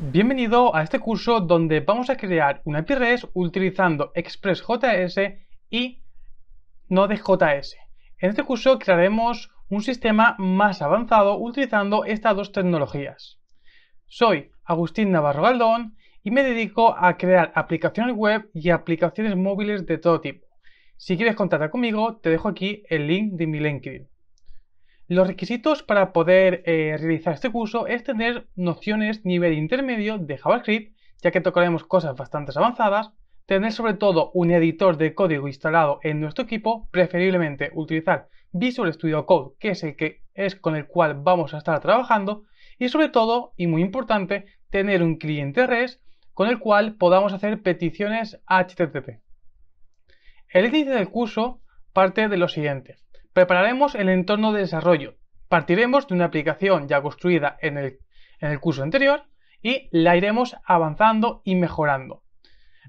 Bienvenido a este curso donde vamos a crear una API REST utilizando ExpressJS y Node.js. En este curso crearemos un sistema más avanzado utilizando estas dos tecnologías. Soy Agustín Navarro Galdón y me dedico a crear aplicaciones web y aplicaciones móviles de todo tipo. Si quieres contactar conmigo, te dejo aquí el link de mi LinkedIn. Los requisitos para poder eh, realizar este curso es tener nociones nivel intermedio de JavaScript, ya que tocaremos cosas bastante avanzadas, tener sobre todo un editor de código instalado en nuestro equipo, preferiblemente utilizar Visual Studio Code, que es el que es con el cual vamos a estar trabajando, y sobre todo, y muy importante, tener un cliente REST con el cual podamos hacer peticiones HTTP. El índice del curso parte de lo siguiente. Prepararemos el entorno de desarrollo. Partiremos de una aplicación ya construida en el, curso anterior y la iremos avanzando y mejorando.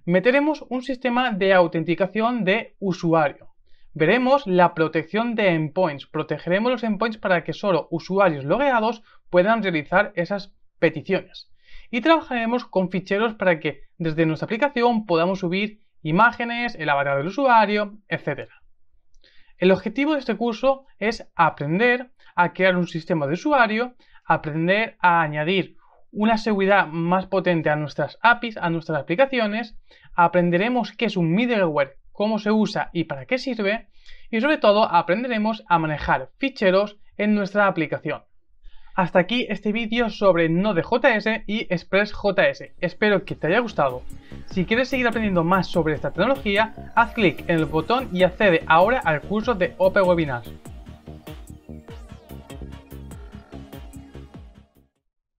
Meteremos un sistema de autenticación de usuario. Veremos la protección de endpoints. Protegeremos los endpoints para que solo usuarios logueados puedan realizar esas peticiones. Y trabajaremos con ficheros para que desde nuestra aplicación podamos subir imágenes, el avatar del usuario, etc. El objetivo de este curso es aprender a crear un sistema de usuario, aprender a añadir una seguridad más potente a nuestras APIs, a nuestras aplicaciones, aprenderemos qué es un middleware, cómo se usa y para qué sirve, y sobre todo aprenderemos a manejar ficheros en nuestra aplicación. Hasta aquí este vídeo sobre Node.js y ExpressJS. Espero que te haya gustado. Si quieres seguir aprendiendo más sobre esta tecnología, haz clic en el botón y accede ahora al curso de Open Webinars.